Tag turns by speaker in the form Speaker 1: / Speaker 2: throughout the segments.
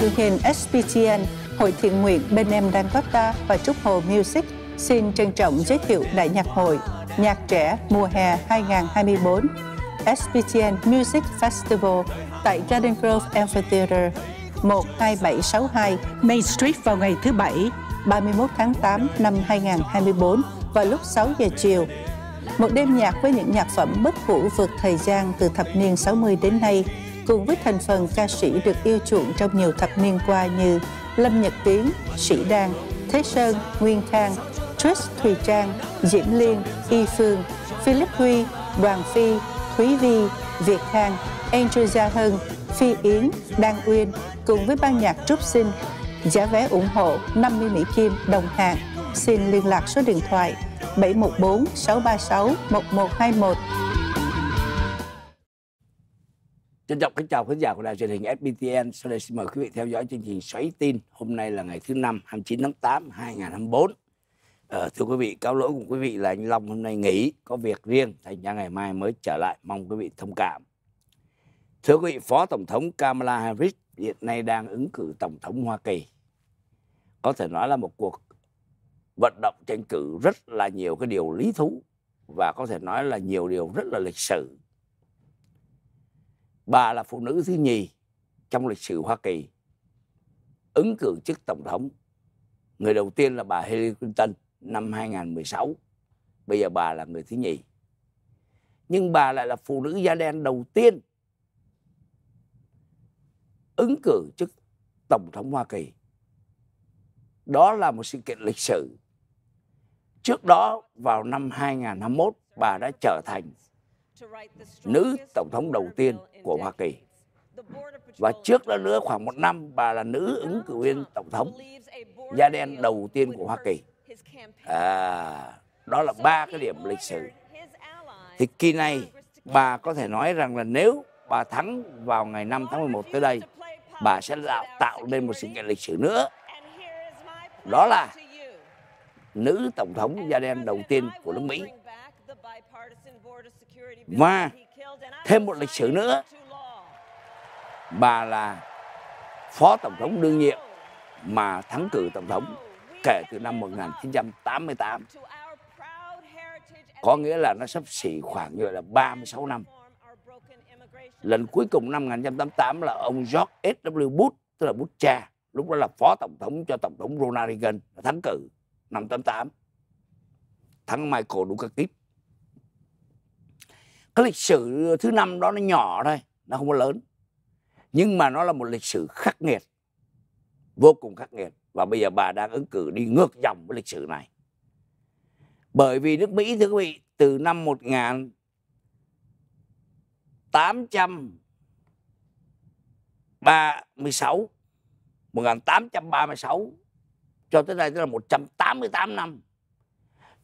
Speaker 1: truyền hình SPTN, Hội Thiện Nguyện Bên Em Đang Có Ta và Trúc Hồ Music xin trân trọng giới thiệu Đại Nhạc Hội Nhạc Trẻ Mùa Hè 2024 SPTN Music Festival tại Garden Grove Amphitheater 12762 Main Street vào ngày thứ Bảy 31 tháng 8 năm 2024 vào lúc 6 giờ chiều. Một đêm nhạc với những nhạc phẩm bất hủ vượt thời gian từ thập niên 60 đến nay cùng với thành phần ca sĩ được yêu chuộng trong nhiều thập niên qua như Lâm Nhật Tiến, Sĩ Đan, Thế Sơn, Nguyên Khang, Trish Thùy Trang, Diễm Liên, Y Phương, Philip Huy, Đoàn Phi, Thúy Vi, Việt Khang, Angel Gia Hân, Phi Yến, Đan Uyên cùng với ban nhạc Trúc Sinh. Giá vé ủng hộ 50 Mỹ Kim đồng hạng. Xin liên lạc số điện thoại 714 636 1121.
Speaker 2: Trân trọng kính chào khán giả của đài truyền hình SBTN. Sau đây xin mời quý vị theo dõi chương trình Xoáy tin. Hôm nay là ngày thứ năm, 29 tháng 8, 2024. Ờ, thưa quý vị, cáo lỗi của quý vị là anh Long hôm nay nghỉ, có việc riêng, thành ra ngày mai mới trở lại. Mong quý vị thông cảm. Thưa quý vị, Phó Tổng thống Kamala Harris hiện nay đang ứng cử Tổng thống Hoa Kỳ. Có thể nói là một cuộc vận động tranh cử rất là nhiều cái điều lý thú và có thể nói là nhiều điều rất là lịch sử Bà là phụ nữ thứ nhì trong lịch sử Hoa Kỳ ứng cử chức tổng thống. Người đầu tiên là bà Hillary Clinton năm 2016. Bây giờ bà là người thứ nhì. Nhưng bà lại là phụ nữ da đen đầu tiên ứng cử chức tổng thống Hoa Kỳ. Đó là một sự kiện lịch sử. Trước đó vào năm 2021 bà đã trở thành nữ tổng thống đầu tiên của Hoa Kỳ. Và trước đó nữa khoảng một năm bà là nữ ứng cử viên tổng thống da đen đầu tiên của Hoa Kỳ. À, đó là ba cái điểm lịch sử. Thì kỳ này bà có thể nói rằng là nếu bà thắng vào ngày 5 tháng 11 tới đây, bà sẽ tạo, tạo nên một sự kiện lịch sử nữa. Đó là nữ tổng thống da đen đầu tiên của nước Mỹ và thêm một lịch sử nữa bà là phó tổng thống đương nhiệm mà thắng cử tổng thống kể từ năm 1988 có nghĩa là nó sắp xỉ khoảng như là 36 năm lần cuối cùng năm 1988 là ông George S. w Bush tức là Bush cha lúc đó là phó tổng thống cho tổng thống Ronald Reagan thắng cử năm 88 thắng Michael Dukakis cái lịch sử thứ năm đó nó nhỏ thôi nó không có lớn nhưng mà nó là một lịch sử khắc nghiệt vô cùng khắc nghiệt và bây giờ bà đang ứng cử đi ngược dòng với lịch sử này bởi vì nước Mỹ thưa quý vị từ năm 1836 1836 cho tới nay tức là 188 năm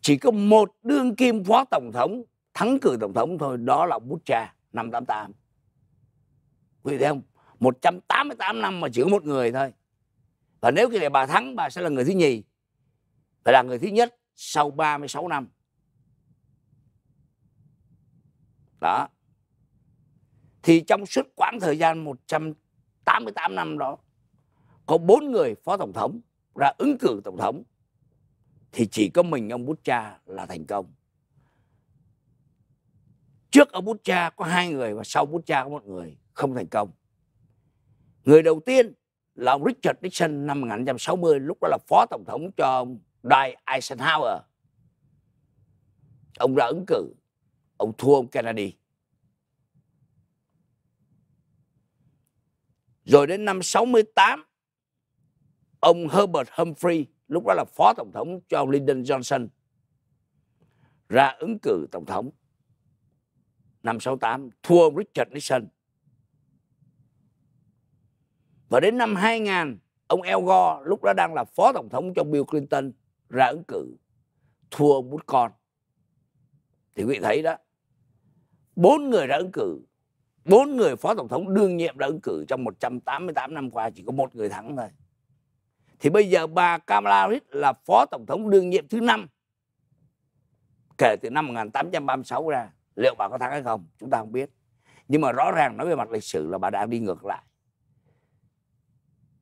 Speaker 2: chỉ có một đương kim phó tổng thống thắng cử tổng thống thôi đó là bút cha năm 88 quý vị thấy không 188 năm mà chỉ có một người thôi và nếu cái này bà thắng bà sẽ là người thứ nhì và là người thứ nhất sau 36 năm đó thì trong suốt quãng thời gian 188 năm đó có bốn người phó tổng thống ra ứng cử tổng thống thì chỉ có mình ông bút cha là thành công trước ông bút cha có hai người và sau bút cha có một người không thành công người đầu tiên là ông Richard Nixon năm 1960 lúc đó là phó tổng thống cho ông Dwight Eisenhower ông đã ứng cử ông thua ông Kennedy rồi đến năm 68 ông Herbert Humphrey lúc đó là phó tổng thống cho ông Lyndon Johnson ra ứng cử tổng thống năm 68 thua Richard Nixon. Và đến năm 2000, ông El Gore lúc đó đang là phó tổng thống cho Bill Clinton ra ứng cử thua ông Bush con. Thì quý vị thấy đó, bốn người ra ứng cử, bốn người phó tổng thống đương nhiệm ra ứng cử trong 188 năm qua chỉ có một người thắng thôi. Thì bây giờ bà Kamala Harris là phó tổng thống đương nhiệm thứ năm kể từ năm 1836 ra liệu bà có thắng hay không chúng ta không biết nhưng mà rõ ràng nói về mặt lịch sử là bà đang đi ngược lại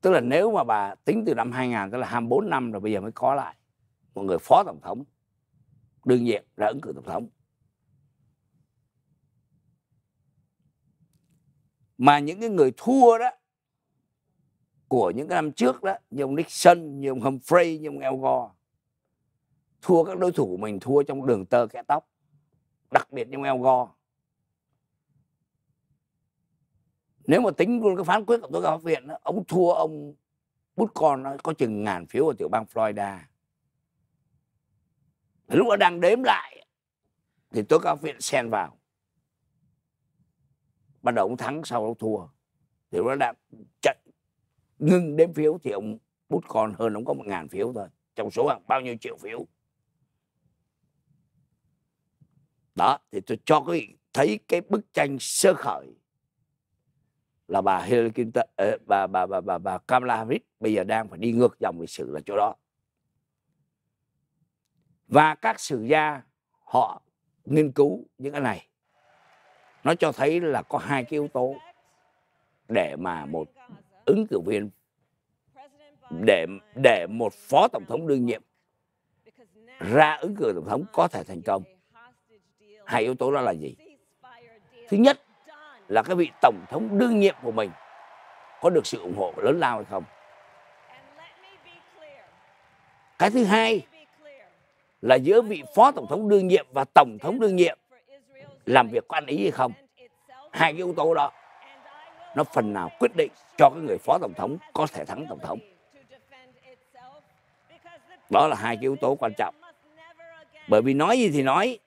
Speaker 2: tức là nếu mà bà tính từ năm 2000 tức là 24 năm rồi bây giờ mới có lại một người phó tổng thống đương nhiệm ra ứng cử tổng thống mà những cái người thua đó của những cái năm trước đó như ông Nixon như ông Humphrey như ông El Gore thua các đối thủ của mình thua trong đường tơ kẽ tóc đặc biệt trong eo go nếu mà tính luôn cái phán quyết của tôi cao viện ông thua ông bút con có chừng ngàn phiếu ở tiểu bang Florida lúc đó đang đếm lại thì tôi cao viện xen vào ban đầu ông thắng sau ông thua thì nó đã chặn ngưng đếm phiếu thì ông bút còn hơn ông có một ngàn phiếu thôi trong số hàng bao nhiêu triệu phiếu đó thì tôi cho quý vị thấy cái bức tranh sơ khởi là bà Hillary Clinton ờ, bà bà bà bà, bà, Kamala Harris bây giờ đang phải đi ngược dòng lịch sử là chỗ đó và các sử gia họ nghiên cứu những cái này nó cho thấy là có hai cái yếu tố để mà một ứng cử viên để để một phó tổng thống đương nhiệm ra ứng cử tổng thống có thể thành công hai yếu tố đó là gì thứ nhất là cái vị tổng thống đương nhiệm của mình có được sự ủng hộ lớn lao hay không cái thứ hai là giữa vị phó tổng thống đương nhiệm và tổng thống đương nhiệm làm việc có ăn ý hay không hai cái yếu tố đó nó phần nào quyết định cho cái người phó tổng thống có thể thắng tổng thống đó là hai cái yếu tố quan trọng bởi vì nói gì thì nói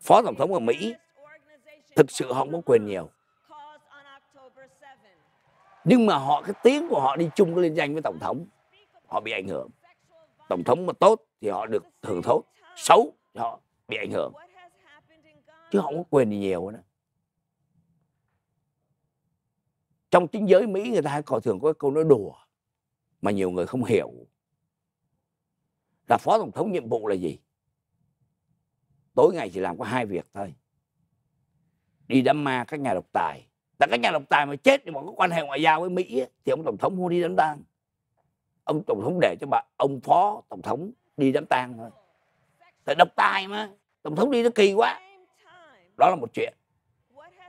Speaker 2: phó tổng thống ở Mỹ thực sự họ không có quyền nhiều nhưng mà họ cái tiếng của họ đi chung cái liên danh với tổng thống họ bị ảnh hưởng tổng thống mà tốt thì họ được thưởng tốt, xấu thì họ bị ảnh hưởng chứ họ không có quyền gì nhiều nữa trong chính giới mỹ người ta hay còn thường có câu nói đùa mà nhiều người không hiểu là phó tổng thống nhiệm vụ là gì tối ngày chỉ làm có hai việc thôi đi đám ma các nhà độc tài Là các nhà độc tài mà chết thì mà có quan hệ ngoại giao với mỹ thì ông tổng thống không đi đám tang ông tổng thống để cho bà ông phó tổng thống đi đám tang thôi tại độc tài mà tổng thống đi nó kỳ quá đó là một chuyện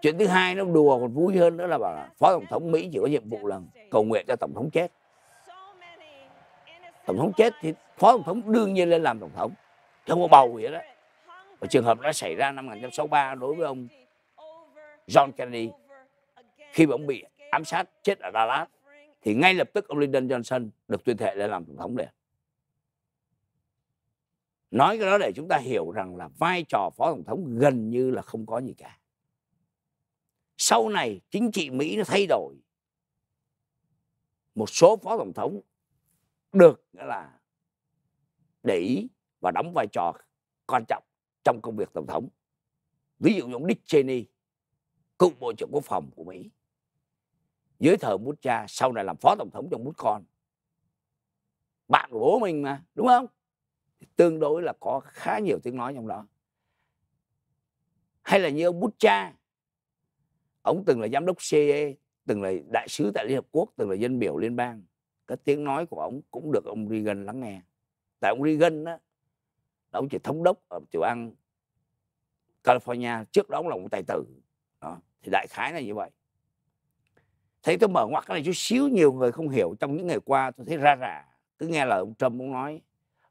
Speaker 2: chuyện thứ hai nó đùa còn vui hơn nữa là bà phó tổng thống mỹ chỉ có nhiệm vụ là cầu nguyện cho tổng thống chết tổng thống chết thì phó tổng thống đương nhiên lên làm tổng thống chứ không có bầu vậy đó và trường hợp đó xảy ra năm 1963 đối với ông John Kennedy. Khi mà ông bị ám sát chết ở Dallas thì ngay lập tức ông Lyndon Johnson được tuyên thệ để làm tổng thống liền. Nói cái đó để chúng ta hiểu rằng là vai trò phó tổng thống gần như là không có gì cả. Sau này chính trị Mỹ nó thay đổi. Một số phó tổng thống được nghĩa là để ý và đóng vai trò quan trọng trong công việc tổng thống ví dụ như ông Dick Cheney cựu bộ trưởng quốc phòng của Mỹ dưới thời Bush cha sau này làm phó tổng thống trong Bush con bạn của bố mình mà đúng không tương đối là có khá nhiều tiếng nói trong đó hay là như ông Bush cha ông từng là giám đốc CIA từng là đại sứ tại Liên Hợp Quốc từng là dân biểu liên bang cái tiếng nói của ông cũng được ông Reagan lắng nghe tại ông Reagan đó, là ông chỉ thống đốc ở tiểu bang California trước đó ông là một tài tử đó. thì đại khái là như vậy thấy tôi mở ngoặc cái này chút xíu nhiều người không hiểu trong những ngày qua tôi thấy ra rà, cứ nghe lời ông Trump muốn nói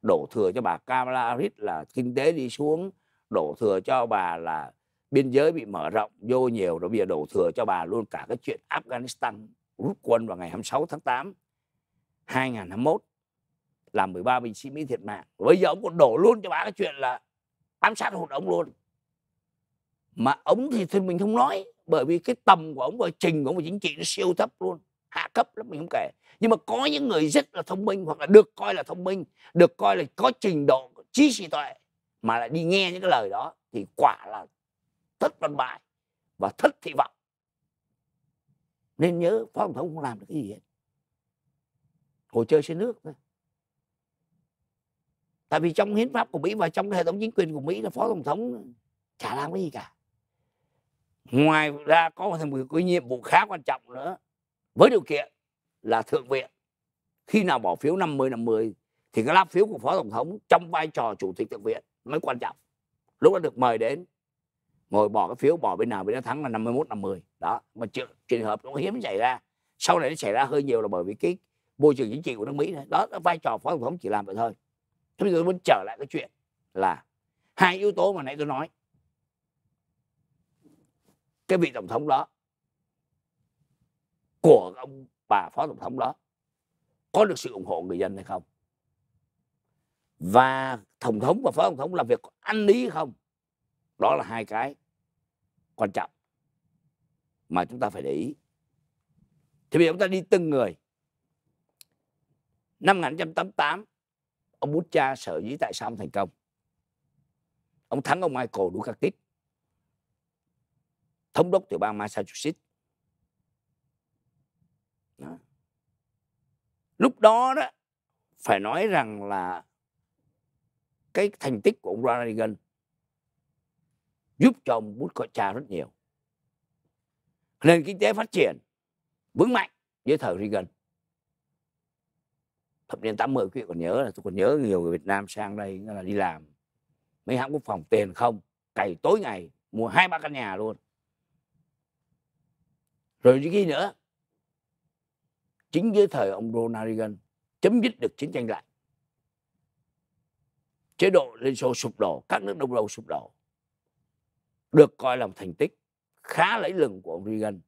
Speaker 2: đổ thừa cho bà Kamala Harris là kinh tế đi xuống đổ thừa cho bà là biên giới bị mở rộng vô nhiều rồi bây giờ đổ thừa cho bà luôn cả cái chuyện Afghanistan rút quân vào ngày 26 tháng 8 2021 làm 13 binh sĩ Mỹ thiệt mạng bây giờ ông còn đổ luôn cho bà cái chuyện là ám sát hụt ông luôn mà ông thì thì mình không nói bởi vì cái tầm của ông và trình của ông về chính trị nó siêu thấp luôn hạ cấp lắm mình không kể nhưng mà có những người rất là thông minh hoặc là được coi là thông minh được coi là có trình độ trí trí tuệ mà lại đi nghe những cái lời đó thì quả là thất văn bại và thất thị vọng nên nhớ phó tổng thống không làm được cái gì hết ngồi chơi trên nước thôi tại vì trong hiến pháp của mỹ và trong hệ thống chính quyền của mỹ là phó tổng thống chả làm cái gì cả ngoài ra có một cái nhiệm vụ khá quan trọng nữa với điều kiện là thượng viện khi nào bỏ phiếu 50 50 thì cái lá phiếu của phó tổng thống trong vai trò chủ tịch thượng viện mới quan trọng lúc đó được mời đến ngồi bỏ cái phiếu bỏ bên nào bên đó thắng là 51 50 đó mà trường hợp nó hiếm xảy ra sau này nó xảy ra hơi nhiều là bởi vì cái môi trường chính trị của nước Mỹ này. đó vai trò phó tổng thống chỉ làm vậy thôi thế bây giờ tôi muốn trở lại cái chuyện là hai yếu tố mà nãy tôi nói cái vị tổng thống đó của ông bà phó tổng thống đó có được sự ủng hộ người dân hay không và tổng thống và phó tổng thống làm việc có ăn lý không đó là hai cái quan trọng mà chúng ta phải để ý thì bây giờ chúng ta đi từng người năm 1988 ông bút cha sở dĩ tại sao ông thành công ông thắng ông Michael đủ Dukakis thống đốc tiểu bang Massachusetts đó. lúc đó đó phải nói rằng là cái thành tích của ông Ronald Reagan giúp cho ông bút cọ cha rất nhiều nền kinh tế phát triển vững mạnh dưới thời Reagan thập niên 80 quý vị còn nhớ là tôi còn nhớ nhiều người Việt Nam sang đây là đi làm mấy hãng quốc phòng tiền không cày tối ngày mua hai ba căn nhà luôn rồi những khi nữa chính dưới thời ông Ronald Reagan chấm dứt được chiến tranh lạnh chế độ Liên Xô sụp đổ các nước Đông Âu sụp đổ được coi là một thành tích khá lẫy lừng của ông Reagan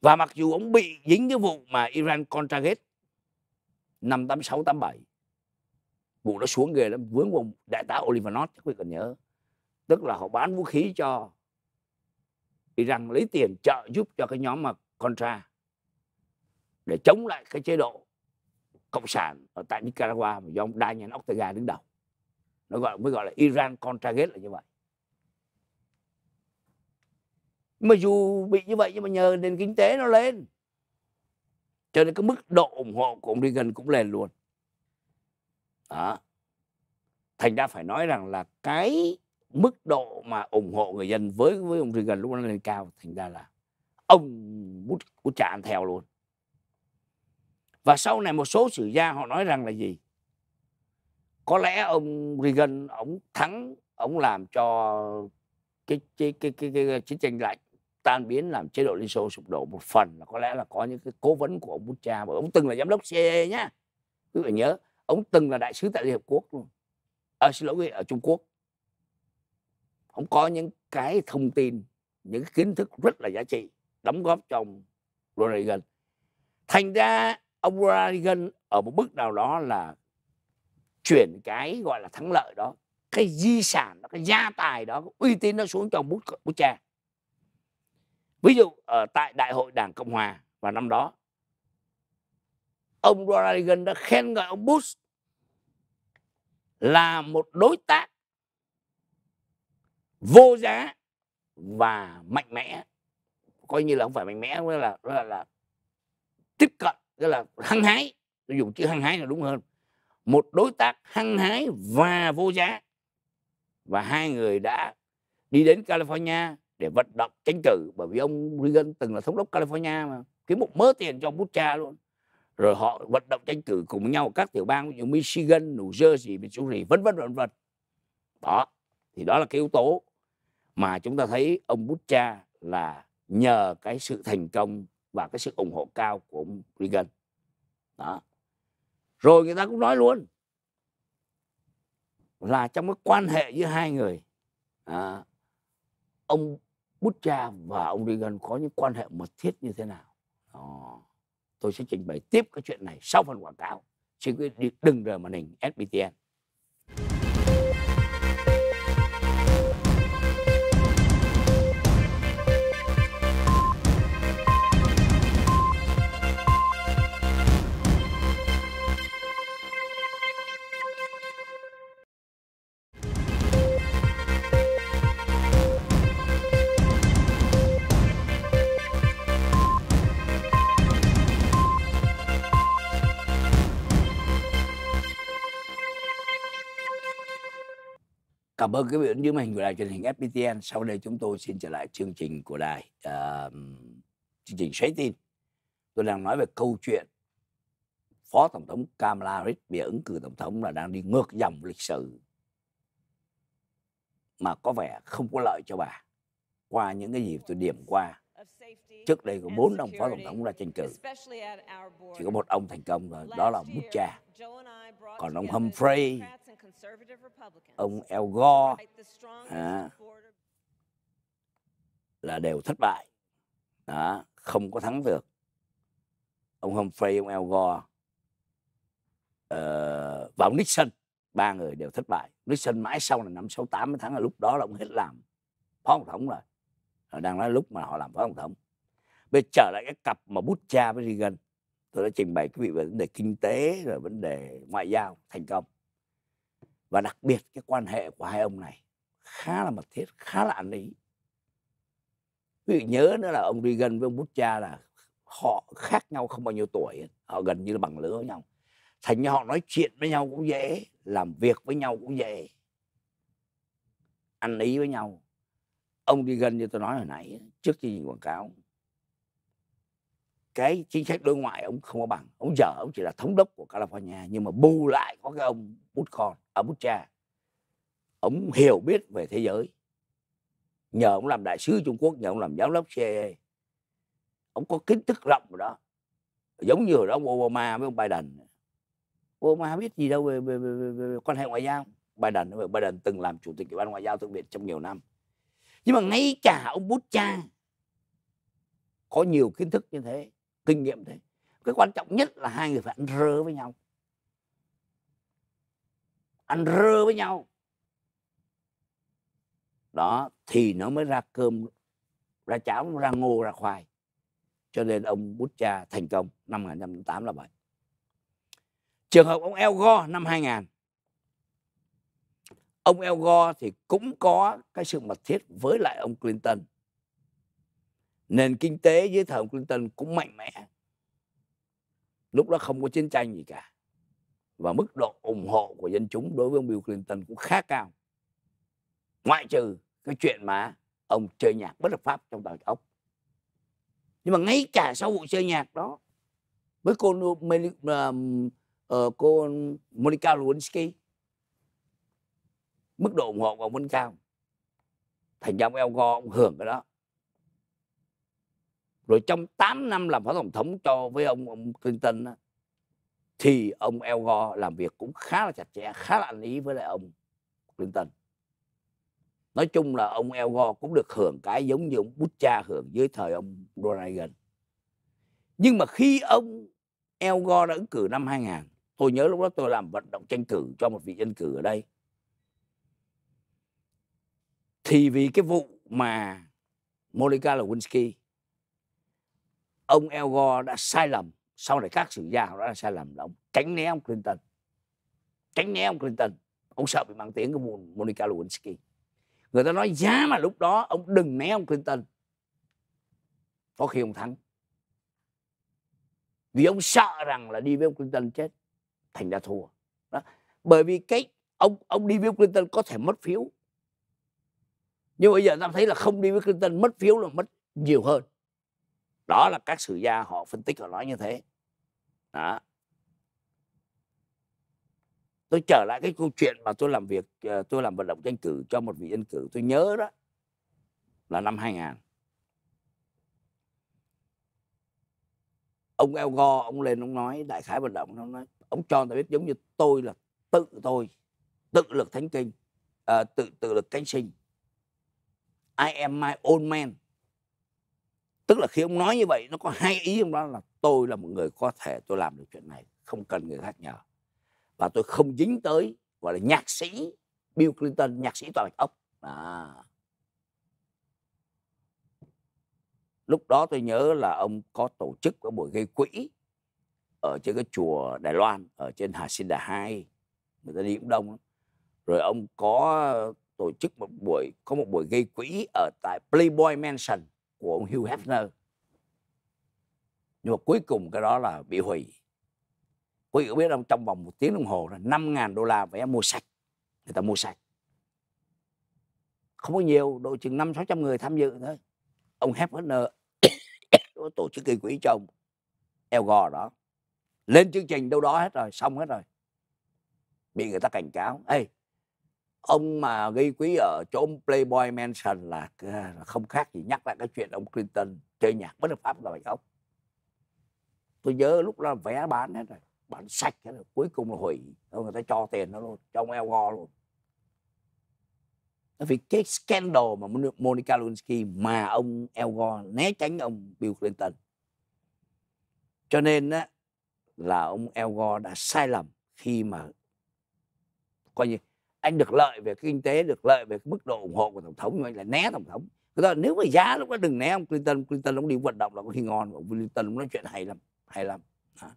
Speaker 2: và mặc dù ông bị dính cái vụ mà Iran Contra Gate năm 86 87 vụ nó xuống ghê lắm vướng vùng đại tá Olivanov chắc quý còn nhớ tức là họ bán vũ khí cho Iran lấy tiền trợ giúp cho cái nhóm mà Contra để chống lại cái chế độ cộng sản ở tại Nicaragua mà do ông Daniel Ortega đứng đầu nó gọi mới gọi là Iran Contra Gate là như vậy nhưng mà dù bị như vậy nhưng mà nhờ nền kinh tế nó lên cho nên cái mức độ ủng hộ của ông Reagan cũng lên luôn đó thành ra phải nói rằng là cái mức độ mà ủng hộ người dân với với ông Reagan lúc đó lên cao thành ra là ông bút bút chả ăn theo luôn và sau này một số sử gia họ nói rằng là gì có lẽ ông Reagan ông thắng ông làm cho cái cái cái cái, cái, cái chiến tranh lạnh tan biến làm chế độ Liên Xô sụp đổ một phần là có lẽ là có những cái cố vấn của ông Bút Cha và ông từng là giám đốc CIA nhá cứ phải nhớ ông từng là đại sứ tại Liên Hợp Quốc luôn à, xin lỗi ở Trung Quốc ông có những cái thông tin những cái kiến thức rất là giá trị đóng góp cho ông Ronald Reagan thành ra ông Ronald Reagan ở một bước nào đó là chuyển cái gọi là thắng lợi đó cái di sản đó cái gia tài đó cái uy tín nó xuống cho ông bút, bút cha ví dụ ở ờ, tại đại hội đảng cộng hòa vào năm đó ông Ronald Reagan đã khen ngợi ông Bush là một đối tác vô giá và mạnh mẽ coi như là không phải mạnh mẽ đó là là, là tiếp cận đó là hăng hái tôi dùng chữ hăng hái là đúng hơn một đối tác hăng hái và vô giá và hai người đã đi đến California để vận động tranh cử bởi vì ông Reagan từng là thống đốc California mà kiếm một mớ tiền cho ông bút cha luôn rồi họ vận động tranh cử cùng nhau ở các tiểu bang như Michigan, New Jersey, Missouri vân vân vân vân đó thì đó là cái yếu tố mà chúng ta thấy ông bút cha là nhờ cái sự thành công và cái sự ủng hộ cao của ông Reagan đó rồi người ta cũng nói luôn là trong cái quan hệ giữa hai người à, ông bút cha và ông Reagan có những quan hệ mật thiết như thế nào Đó. Ờ, tôi sẽ trình bày tiếp cái chuyện này sau phần quảng cáo xin quý vị đừng rời màn hình SBTN Cảm ơn quý vị đến với màn hình của đài truyền hình FPTN. Sau đây chúng tôi xin trở lại chương trình của đài, uh, chương trình xoáy tin. Tôi đang nói về câu chuyện Phó Tổng thống Kamala Harris bị ứng cử Tổng thống là đang đi ngược dòng lịch sử mà có vẻ không có lợi cho bà qua những cái gì tôi điểm qua trước đây có bốn ông phó tổng thống ra tranh cử chỉ có một ông thành công rồi đó là ông Bucha còn ông Humphrey ông El Gore à, là đều thất bại đó, không có thắng được ông Humphrey ông El Gore uh, ờ, và ông Nixon ba người đều thất bại Nixon mãi sau là năm 68 mới thắng là lúc đó là ông hết làm phó tổng thống rồi họ ờ, đang nói lúc mà họ làm phó tổng thống bây giờ trở lại cái cặp mà bút cha với Reagan tôi đã trình bày quý vị về vấn đề kinh tế rồi vấn đề ngoại giao thành công và đặc biệt cái quan hệ của hai ông này khá là mật thiết khá là ăn ý quý vị nhớ nữa là ông Reagan với ông Bush cha là họ khác nhau không bao nhiêu tuổi họ gần như là bằng lứa với nhau thành ra họ nói chuyện với nhau cũng dễ làm việc với nhau cũng dễ ăn ý với nhau ông Reagan như tôi nói hồi nãy trước khi trình quảng cáo cái chính sách đối ngoại ông không có bằng ông giờ ông chỉ là thống đốc của California nhưng mà bù lại có cái ông con, Woodcock ở cha, ông hiểu biết về thế giới nhờ ông làm đại sứ Trung Quốc nhờ ông làm giám đốc CIA ông có kiến thức rộng rồi đó giống như hồi đó Obama với ông Biden Obama biết gì đâu về, về, về, về, về quan hệ ngoại giao Biden Biden từng làm chủ tịch ủy ban ngoại giao thượng viện trong nhiều năm nhưng mà ngay cả ông cha có nhiều kiến thức như thế kinh nghiệm thế cái quan trọng nhất là hai người phải ăn rơ với nhau ăn rơ với nhau đó thì nó mới ra cơm ra cháo ra ngô ra khoai cho nên ông bút cha thành công năm 1908 là vậy trường hợp ông Elgor năm 2000 ông Elgor thì cũng có cái sự mật thiết với lại ông Clinton nền kinh tế dưới thời ông Clinton cũng mạnh mẽ lúc đó không có chiến tranh gì cả và mức độ ủng hộ của dân chúng đối với ông Bill Clinton cũng khá cao ngoại trừ cái chuyện mà ông chơi nhạc bất hợp pháp trong tàu ốc nhưng mà ngay cả sau vụ chơi nhạc đó với cô uh, cô Monica Lewinsky mức độ ủng hộ của ông vẫn cao thành ra ông El ông hưởng cái đó rồi trong 8 năm làm phó tổng thống cho với ông ông Clinton á, thì ông El Gore làm việc cũng khá là chặt chẽ khá là ăn ý với lại ông Clinton nói chung là ông El Gore cũng được hưởng cái giống như ông Bush cha hưởng dưới thời ông Ronald Reagan nhưng mà khi ông El Gore đã ứng cử năm 2000 tôi nhớ lúc đó tôi làm vận động tranh cử cho một vị dân cử ở đây thì vì cái vụ mà Monica Lewinsky ông El Gore đã sai lầm sau này các sử gia đã là sai lầm là ông tránh né ông Clinton tránh né ông Clinton ông sợ bị mang tiếng của Monica Lewinsky người ta nói giá mà lúc đó ông đừng né ông Clinton có khi ông thắng vì ông sợ rằng là đi với ông Clinton chết thành ra thua đó. bởi vì cái ông ông đi với ông Clinton có thể mất phiếu nhưng bây giờ ta thấy là không đi với Clinton mất phiếu là mất nhiều hơn đó là các sử gia họ phân tích họ nói như thế đó tôi trở lại cái câu chuyện mà tôi làm việc ờ, tôi làm vận động tranh cử cho một vị dân cử tôi nhớ đó là năm 2000 ông eo go, ông lên ông nói đại khái vận động ông nói ông cho tôi biết giống như tôi là tự tôi tự lực thánh kinh à, tự tự lực cánh sinh I am my own man tức là khi ông nói như vậy nó có hai ý ông đó là tôi là một người có thể tôi làm được chuyện này không cần người khác nhờ và tôi không dính tới gọi là nhạc sĩ Bill Clinton nhạc sĩ toàn ốc à. lúc đó tôi nhớ là ông có tổ chức có buổi gây quỹ ở trên cái chùa Đài Loan ở trên Hà Sinh Đà Hai người ta đi cũng đông rồi ông có tổ chức một buổi có một buổi gây quỹ ở tại Playboy Mansion của ông ừ. Hugh Hefner nhưng mà cuối cùng cái đó là bị hủy quý vị biết không trong vòng một tiếng đồng hồ là năm ngàn đô la vé mua sạch người ta mua sạch không có nhiều độ chừng năm sáu trăm người tham dự thôi ông Hefner tổ chức gây quỹ cho ông El Gore đó lên chương trình đâu đó hết rồi xong hết rồi bị người ta cảnh cáo ê ông mà gây quý ở chỗ ông Playboy Mansion à, là không khác gì nhắc lại cái chuyện ông Clinton chơi nhạc bất hợp pháp rồi vậy không tôi nhớ lúc đó vé bán hết rồi bán sạch hết rồi cuối cùng là hủy người ta cho tiền nó luôn trong ông Elgo luôn vì cái scandal mà Monica Lewinsky mà ông El Gore né tránh ông Bill Clinton cho nên á, là ông El Gore đã sai lầm khi mà coi như anh được lợi về kinh tế được lợi về mức độ ủng hộ của tổng thống nhưng anh lại né tổng thống Thế là nếu mà giá lúc đó đừng né ông Clinton Clinton ông đi vận động là có khi ngon ông Clinton ông nói chuyện hay lắm hay lắm à.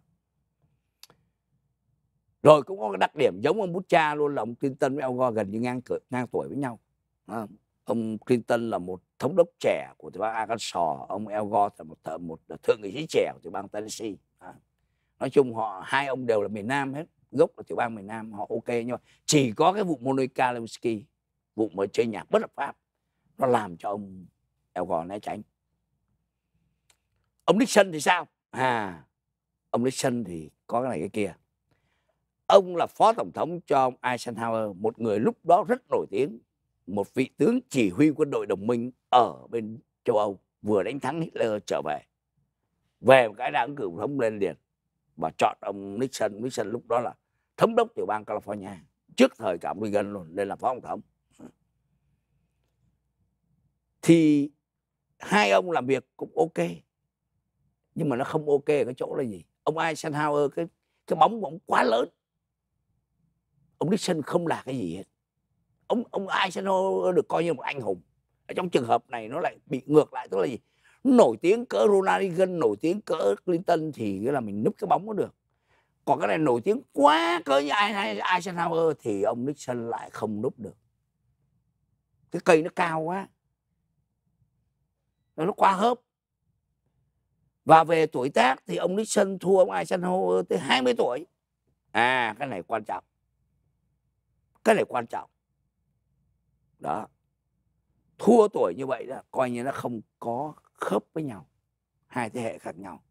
Speaker 2: rồi cũng có cái đặc điểm giống ông bút cha luôn là ông Clinton với ông Gore gần như ngang cửa, ngang tuổi với nhau à. ông Clinton là một thống đốc trẻ của tiểu bang Arkansas ông El Gore là một thợ, một thượng nghị sĩ trẻ của tiểu bang Tennessee à. nói chung họ hai ông đều là miền Nam hết gốc là tiểu bang miền Nam họ ok nhưng mà chỉ có cái vụ Monica Lewinsky vụ mà chơi nhạc bất hợp pháp nó làm cho ông Al Gore né tránh ông Nixon thì sao à ông Nixon thì có cái này cái kia ông là phó tổng thống cho ông Eisenhower một người lúc đó rất nổi tiếng một vị tướng chỉ huy quân đội đồng minh ở bên châu Âu vừa đánh thắng Hitler trở về về một cái đã ứng cử tổng thống lên liền và chọn ông Nixon Nixon lúc đó là thống đốc tiểu bang California trước thời cả Reagan luôn nên là phó tổng thống thì hai ông làm việc cũng ok nhưng mà nó không ok ở cái chỗ là gì ông Eisenhower cái cái bóng của ông quá lớn ông Nixon không là cái gì hết ông ông Eisenhower được coi như một anh hùng ở trong trường hợp này nó lại bị ngược lại tức là gì nổi tiếng cỡ Ronald Reagan nổi tiếng cỡ Clinton thì nghĩa là mình núp cái bóng nó được còn cái này nổi tiếng quá cỡ như Eisenhower thì ông Nixon lại không núp được cái cây nó cao quá nó quá hớp và về tuổi tác thì ông Nixon thua ông Eisenhower tới 20 tuổi à cái này quan trọng cái này quan trọng đó thua tuổi như vậy đó coi như nó không có khớp với nhau hai thế hệ khác nhau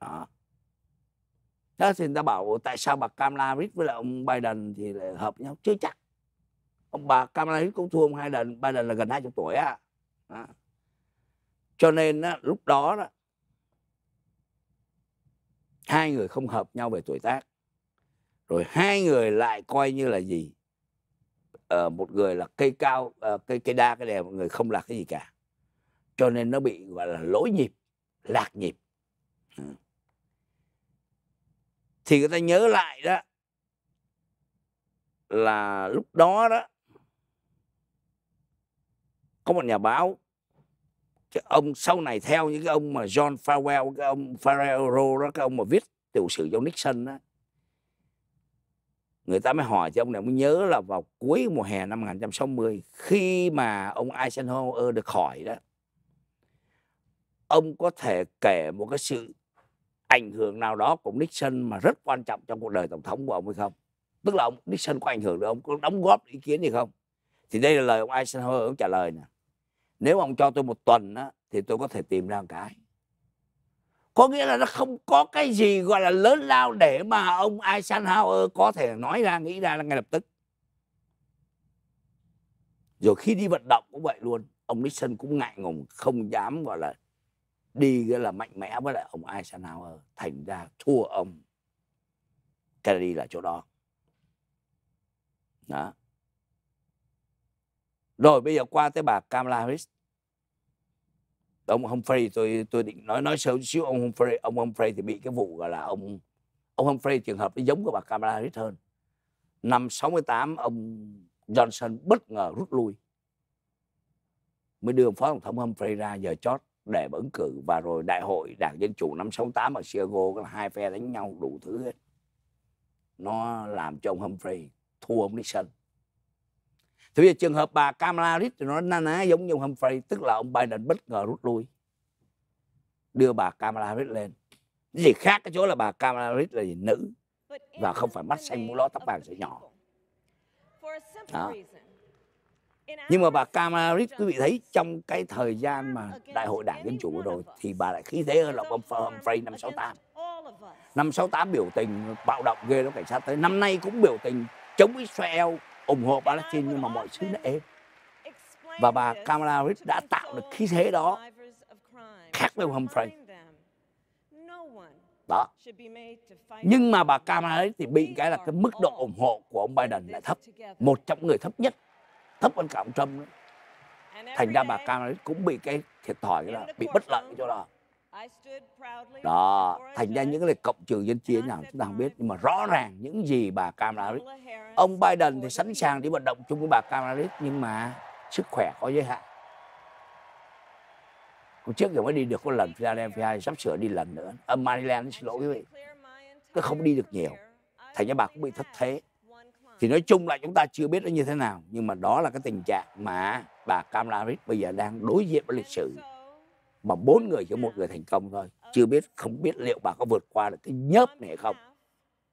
Speaker 2: đó thế thì người ta bảo tại sao bà Kamala Harris với lại ông Biden thì lại hợp nhau chưa chắc ông bà Kamala Harris cũng thua ông hai lần Biden là gần 20 tuổi á à. à. cho nên á, lúc đó, đó hai người không hợp nhau về tuổi tác rồi hai người lại coi như là gì ờ, một người là cây cao uh, cây cây đa cái đè một người không là cái gì cả cho nên nó bị gọi là lỗi nhịp lạc nhịp à thì người ta nhớ lại đó là lúc đó đó có một nhà báo cái ông sau này theo những cái ông mà John Farwell cái ông Farrell đó cái ông mà viết tiểu sử cho Nixon đó người ta mới hỏi cho ông này mới nhớ là vào cuối mùa hè năm 1960 khi mà ông Eisenhower được khỏi đó ông có thể kể một cái sự ảnh hưởng nào đó của Nixon mà rất quan trọng trong cuộc đời tổng thống của ông hay không? Tức là ông Nixon có ảnh hưởng được ông có đóng góp ý kiến gì không? Thì đây là lời ông Eisenhower ông trả lời nè. Nếu ông cho tôi một tuần á, thì tôi có thể tìm ra một cái. Có nghĩa là nó không có cái gì gọi là lớn lao để mà ông Eisenhower có thể nói ra, nghĩ ra ngay lập tức. Rồi khi đi vận động cũng vậy luôn. Ông Nixon cũng ngại ngùng, không dám gọi là đi nghĩa là mạnh mẽ với lại ông Eisenhower thành ra thua ông Kennedy là chỗ đó đó rồi bây giờ qua tới bà Kamala Harris ông Humphrey tôi tôi định nói nói sâu xíu ông Humphrey ông Humphrey thì bị cái vụ gọi là ông ông Humphrey trường hợp nó giống của bà Kamala Harris hơn năm 68 ông Johnson bất ngờ rút lui mới đưa ông phó tổng thống Humphrey ra giờ chót để ứng cử và rồi đại hội đảng dân chủ năm 68 ở Chicago là hai phe đánh nhau đủ thứ hết nó làm cho ông Humphrey thua ông Nixon thì bây giờ trường hợp bà Kamala Harris thì nó na ná giống như ông Humphrey tức là ông Biden bất ngờ rút lui đưa bà Kamala Harris lên cái gì khác cái chỗ là bà Kamala Harris là nữ và không phải mắt xanh mũi ló tóc vàng sẽ nhỏ đó nhưng mà bà Kamala Harris quý vị thấy trong cái thời gian mà đại hội đảng dân chủ rồi thì bà lại khí thế hơn là ông Humphrey năm 68 năm 68 biểu tình bạo động ghê đó cảnh sát tới năm nay cũng biểu tình chống Israel ủng hộ Palestine nhưng mà mọi thứ nó êm và bà Kamala Harris đã tạo được khí thế đó khác với ông Humphrey đó nhưng mà bà Kamala Harris thì bị cái là cái mức độ ủng hộ của ông Biden lại thấp một trong người thấp nhất thấp hơn cả ông Trump nữa.
Speaker 1: Thành ra bà Kamala
Speaker 2: cũng bị cái thiệt thòi là bị bất lợi cho chỗ đó. Đó, thành ra những cái cộng trừ dân chia nào chúng ta không biết nhưng mà rõ ràng những gì bà Kamala Harris. Ông Biden thì sẵn sàng đi vận động chung với bà Kamala Harris nhưng mà sức khỏe có giới hạn. Còn trước giờ mới đi được có lần Philadelphia sắp sửa đi lần nữa. Ở Maryland xin lỗi quý vị. Cứ không đi được nhiều. Thành ra bà cũng bị thất thế thì nói chung là chúng ta chưa biết nó như thế nào nhưng mà đó là cái tình trạng mà bà Kamala Harris bây giờ đang đối diện với lịch sử mà bốn người chỉ một người thành công thôi chưa biết không biết liệu bà có vượt qua được cái nhớp này không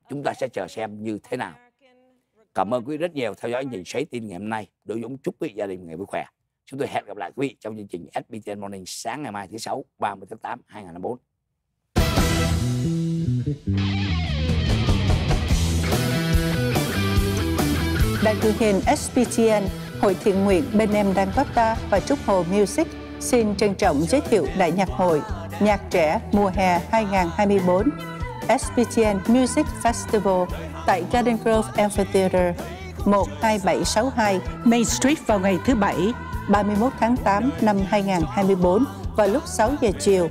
Speaker 2: chúng ta sẽ chờ xem như thế nào cảm ơn quý rất nhiều theo dõi nhìn xoáy tin ngày hôm nay đối Dũng chúc quý gia đình ngày vui khỏe chúng tôi hẹn gặp lại quý vị trong chương trình SBTN Morning sáng ngày mai thứ sáu 30 tháng 8 2024
Speaker 1: Đài truyền hình SPTN, Hội thiện nguyện Bên em đang có ta và Trúc Hồ Music xin trân trọng giới thiệu Đại nhạc hội Nhạc trẻ mùa hè 2024 SPTN Music Festival tại Garden Grove Amphitheater 12762 Main Street vào ngày thứ Bảy 31 tháng 8 năm 2024 vào lúc 6 giờ chiều.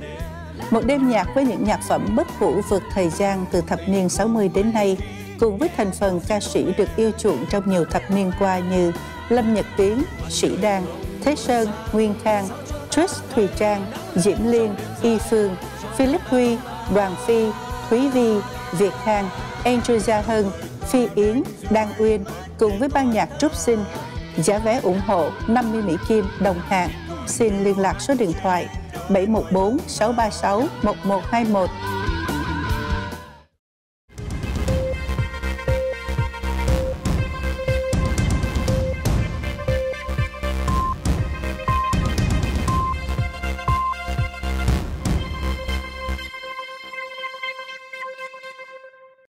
Speaker 1: Một đêm nhạc với những nhạc phẩm bất hủ vượt thời gian từ thập niên 60 đến nay cùng với thành phần ca sĩ được yêu chuộng trong nhiều thập niên qua như Lâm Nhật Tiến, Sĩ Đan, Thế Sơn, Nguyên Khang, Trish Thùy Trang, Diễm Liên, Y Phương, Philip Huy, Đoàn Phi, Thúy Vi, Việt Khang, Angel Gia Hân, Phi Yến, Đan Uyên cùng với ban nhạc Trúc Sinh. Giá vé ủng hộ 50 Mỹ Kim đồng hạng. Xin liên lạc số điện thoại 714 636 1121.